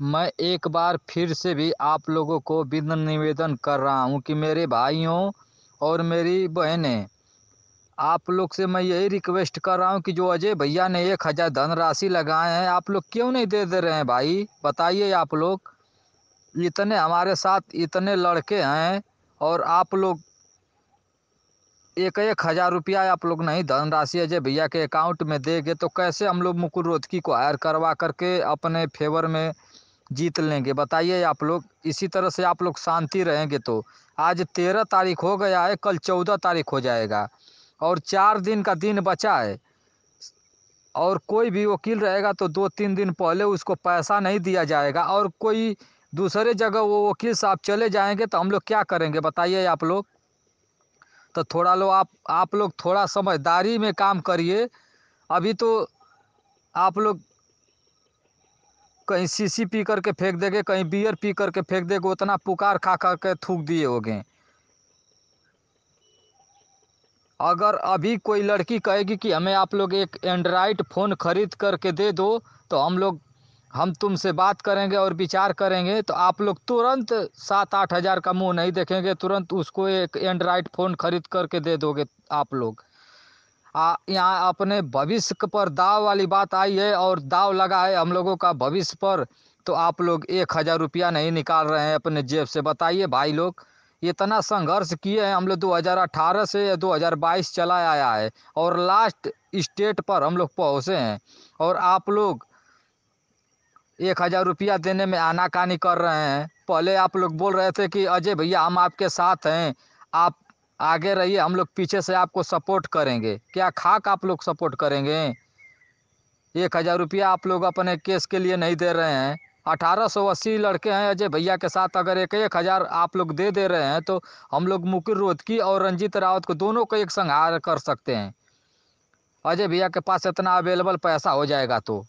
मैं एक बार फिर से भी आप लोगों को विनम्र निवेदन कर रहा हूँ कि मेरे भाइयों और मेरी बहनें आप लोग से मैं यही रिक्वेस्ट कर रहा हूँ कि जो अजय भैया ने एक हज़ार धनराशि लगाए हैं आप लोग क्यों नहीं दे दे रहे हैं भाई बताइए आप लोग इतने हमारे साथ इतने लड़के हैं और आप लोग एक एक हज़ार रुपया आप लोग नहीं धनराशि अजय भैया के अकाउंट में देंगे तो कैसे हम लोग मुकुल रोधकी को हायर करवा करके अपने फेवर में जीत लेंगे बताइए आप लोग इसी तरह से आप लोग शांति रहेंगे तो आज तेरह तारीख हो गया है कल चौदह तारीख हो जाएगा और चार दिन का दिन बचा है और कोई भी वकील रहेगा तो दो तीन दिन पहले उसको पैसा नहीं दिया जाएगा और कोई दूसरे जगह वो वकील साहब चले जाएंगे तो हम लोग क्या करेंगे बताइए आप लोग तो थोड़ा लो आप आप लोग थोड़ा समझदारी में काम करिए अभी तो आप लोग कहीं सीसी पी करके फेंक देंगे कहीं बियर पी करके फेंक देंगे उतना पुकार खा करके थूक दिए गए अगर अभी कोई लड़की कहेगी कि हमें आप लोग एक एंड्राइड फ़ोन ख़रीद करके दे दो तो हम लोग हम तुमसे बात करेंगे और विचार करेंगे तो आप लोग तुरंत सात आठ हज़ार का मुंह नहीं देखेंगे तुरंत उसको एक एंड्राइड फ़ोन ख़रीद करके दे दोगे आप लोग आ, यहाँ अपने भविष्य पर दाव वाली बात आई है और दाव लगा है हम लोगों का भविष्य पर तो आप लोग एक हज़ार रुपया नहीं निकाल रहे हैं अपने जेब से बताइए भाई लोग इतना संघर्ष किए हैं हम लोग 2018 से 2022 चला आया है और लास्ट स्टेट पर हम लोग पहुँचे हैं और आप लोग एक हज़ार रुपया देने में आनाकानी कर रहे हैं पहले आप लोग बोल रहे थे कि अजय भैया हम आपके साथ हैं आप आगे रहिए हम लोग पीछे से आपको सपोर्ट करेंगे क्या खाक आप लोग सपोर्ट करेंगे एक हज़ार रुपया आप लोग अपने केस के लिए नहीं दे रहे हैं अठारह सौ अस्सी लड़के हैं अजय भैया के साथ अगर एक एक हज़ार आप लोग दे दे रहे हैं तो हम लोग मुकुर रोहतकी और रंजीत रावत को दोनों को एक संहार कर सकते हैं अजय भैया के पास इतना अवेलेबल पैसा हो जाएगा तो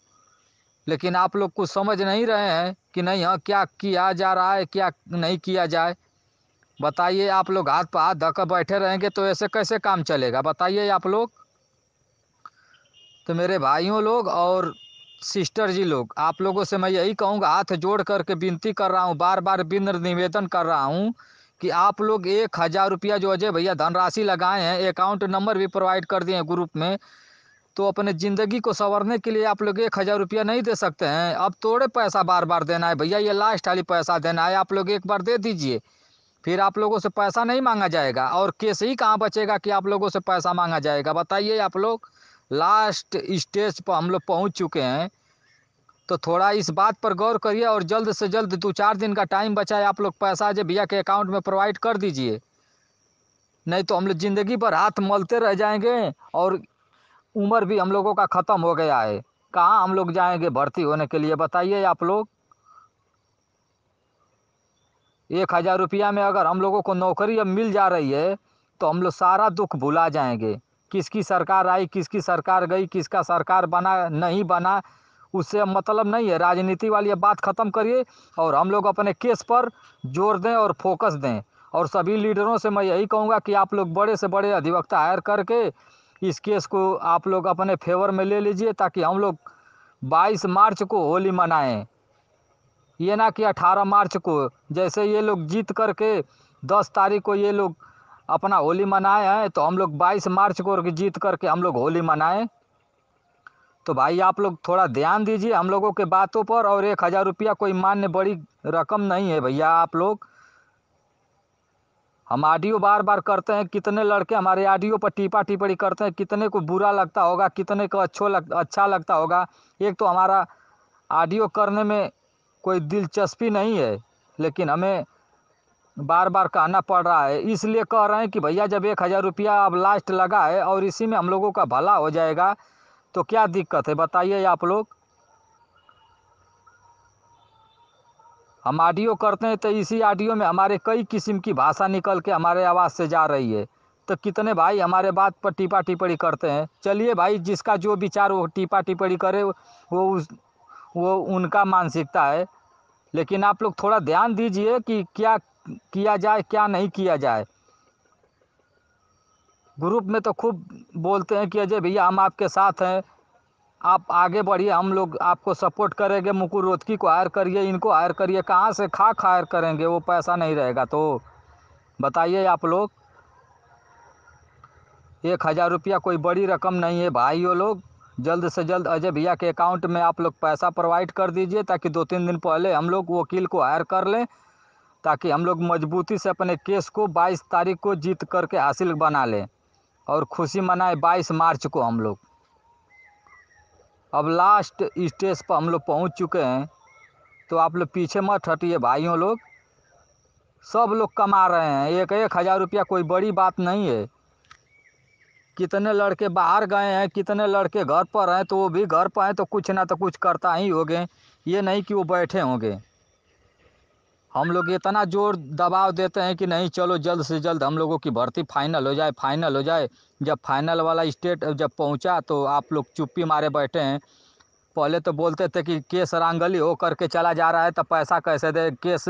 लेकिन आप लोग कुछ समझ नहीं रहे हैं कि नहीं हाँ क्या किया जा रहा है क्या नहीं किया जाए बताइए आप लोग हाथ हाथ धक्का बैठे रहेंगे तो ऐसे कैसे काम चलेगा बताइए आप लोग तो मेरे भाइयों लोग और सिस्टर जी लोग आप लोगों से मैं यही कहूँगा हाथ जोड़ करके विनती कर रहा हूँ बार बार विनर निवेदन कर रहा हूँ कि आप लोग एक हज़ार रुपया जो अजय भैया धनराशि लगाए हैं अकाउंट नंबर भी प्रोवाइड कर दिए हैं ग्रुप में तो अपने ज़िंदगी को संवरने के लिए आप लोग एक हज़ार रुपया नहीं दे सकते हैं अब थोड़े पैसा बार बार देना है भैया ये लास्ट वाली पैसा देना है आप लोग एक बार दे दीजिए फिर आप लोगों से पैसा नहीं मांगा जाएगा और केस ही कहाँ बचेगा कि आप लोगों से पैसा मांगा जाएगा बताइए आप लोग लास्ट स्टेज पर हम लोग पहुँच चुके हैं तो थोड़ा इस बात पर गौर करिए और जल्द से जल्द दो चार दिन का टाइम बचाए आप लोग पैसा जो भैया के अकाउंट में प्रोवाइड कर दीजिए नहीं तो हम लोग ज़िंदगी भर हाथ मलते रह जाएंगे और उम्र भी हम लोगों का ख़त्म हो गया है कहाँ हम लोग जाएंगे भर्ती होने के लिए बताइए आप लोग एक हज़ार रुपया में अगर हम लोगों को नौकरी अब मिल जा रही है तो हम लोग सारा दुख भुला जाएंगे किसकी सरकार आई किसकी सरकार गई किसका सरकार बना नहीं बना उससे मतलब नहीं है राजनीति वाली बात ख़त्म करिए और हम लोग अपने केस पर जोर दें और फोकस दें और सभी लीडरों से मैं यही कहूँगा कि आप लोग बड़े से बड़े अधिवक्ता हायर करके इस केस को आप लोग अपने फेवर में ले लीजिए ताकि हम लोग 22 मार्च को होली मनाएं ये ना कि 18 मार्च को जैसे ये लोग जीत करके 10 तारीख को ये लोग अपना होली मनाए हैं तो हम लोग 22 मार्च को जीत करके हम लोग होली मनाएं तो भाई आप लोग थोड़ा ध्यान दीजिए हम लोगों के बातों पर और एक हज़ार रुपया कोई मान्य बड़ी रकम नहीं है भैया आप लोग हम ऑडियो बार बार करते हैं कितने लड़के हमारे ऑडियो पर टीपा टिप्पणी करते हैं कितने को बुरा लगता होगा कितने को अच्छो लग अच्छा लगता होगा एक तो हमारा ऑडियो करने में कोई दिलचस्पी नहीं है लेकिन हमें बार बार कहना पड़ रहा है इसलिए कह रहे हैं कि भैया जब एक हज़ार रुपया अब लास्ट लगा है और इसी में हम लोगों का भला हो जाएगा तो क्या दिक्कत है बताइए आप लोग हम ऑडियो करते हैं तो इसी ऑडियो में हमारे कई किस्म की भाषा निकल के हमारे आवाज़ से जा रही है तो कितने भाई हमारे बात पर टीपा टिप्पणी करते हैं चलिए भाई जिसका जो विचार वो टीपा टिप्पणी करे वो उस वो उनका मानसिकता है लेकिन आप लोग थोड़ा ध्यान दीजिए कि क्या किया जाए क्या नहीं किया जाए ग्रुप में तो खूब बोलते हैं कि अजय भैया हम आपके साथ हैं आप आगे बढ़िए हम लोग आपको सपोर्ट करेंगे मुकुर रोतकी को हायर करिए इनको हायर करिए कहाँ से खा खा हायर करेंगे वो पैसा नहीं रहेगा तो बताइए आप लोग एक हज़ार रुपया कोई बड़ी रकम नहीं है भाई वो लोग जल्द से जल्द अजय भैया के अकाउंट में आप लोग पैसा प्रोवाइड कर दीजिए ताकि दो तीन दिन पहले हम लोग वकील को हायर कर लें ताकि हम लोग मजबूती से अपने केस को 22 तारीख को जीत करके हासिल बना लें और खुशी मनाए 22 मार्च को हम लोग अब लास्ट स्टेज पर हम लोग पहुँच चुके हैं तो आप लोग पीछे मत हटिए भाइयों लोग सब लोग कमा रहे हैं एक एक हज़ार रुपया कोई बड़ी बात नहीं है कितने लड़के बाहर गए हैं कितने लड़के घर पर हैं तो वो भी घर पर हैं तो कुछ ना तो कुछ करता ही होंगे ये नहीं कि वो बैठे होंगे हम लोग इतना जोर दबाव देते हैं कि नहीं चलो जल्द से जल्द हम लोगों की भर्ती फाइनल हो जाए फाइनल हो जाए जब फाइनल वाला स्टेट जब पहुंचा तो आप लोग चुप्पी मारे बैठे हैं पहले तो बोलते थे कि केस रंगली हो करके चला जा रहा है तो पैसा कैसे दे केस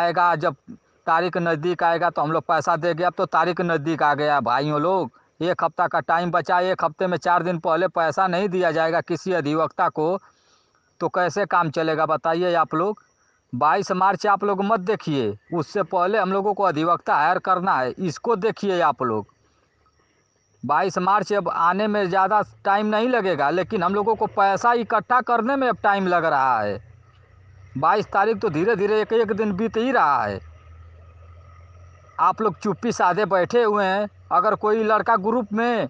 आएगा जब तारीख नज़दीक आएगा तो हम लोग पैसा दे अब तो तारीख नज़दीक आ गया भाइयों लोग एक हफ्ता का टाइम बचा एक हफ्ते में चार दिन पहले पैसा नहीं दिया जाएगा किसी अधिवक्ता को तो कैसे काम चलेगा बताइए आप लोग बाईस मार्च आप लोग मत देखिए उससे पहले हम लोगों को अधिवक्ता हायर करना है इसको देखिए आप लोग बाईस मार्च अब आने में ज़्यादा टाइम नहीं लगेगा लेकिन हम लोगों को पैसा इकट्ठा करने में अब टाइम लग रहा है बाईस तारीख तो धीरे धीरे एक एक दिन बीत ही रहा है आप लोग चुप्पी साधे बैठे हुए हैं अगर कोई लड़का ग्रुप में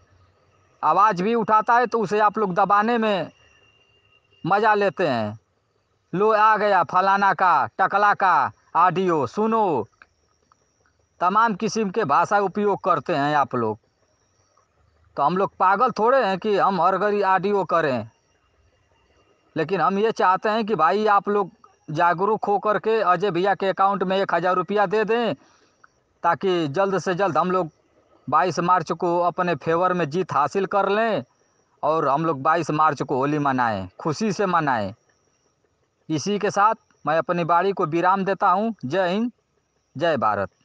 आवाज़ भी उठाता है तो उसे आप लोग दबाने में मज़ा लेते हैं लो आ गया फलाना का टकला का आडियो सुनो तमाम किस्म के भाषा उपयोग करते हैं आप लोग तो हम लोग पागल थोड़े हैं कि हम हर घड़ी आडियो करें लेकिन हम ये चाहते हैं कि भाई आप लोग जागरूक हो करके अजय भैया के अकाउंट में एक हज़ार रुपया दे दें ताकि जल्द से जल्द हम लोग बाईस मार्च को अपने फेवर में जीत हासिल कर लें और हम लोग बाईस मार्च को होली मनाएं खुशी से मनाएं इसी के साथ मैं अपनी बाड़ी को विराम देता हूँ जय हिंद जय भारत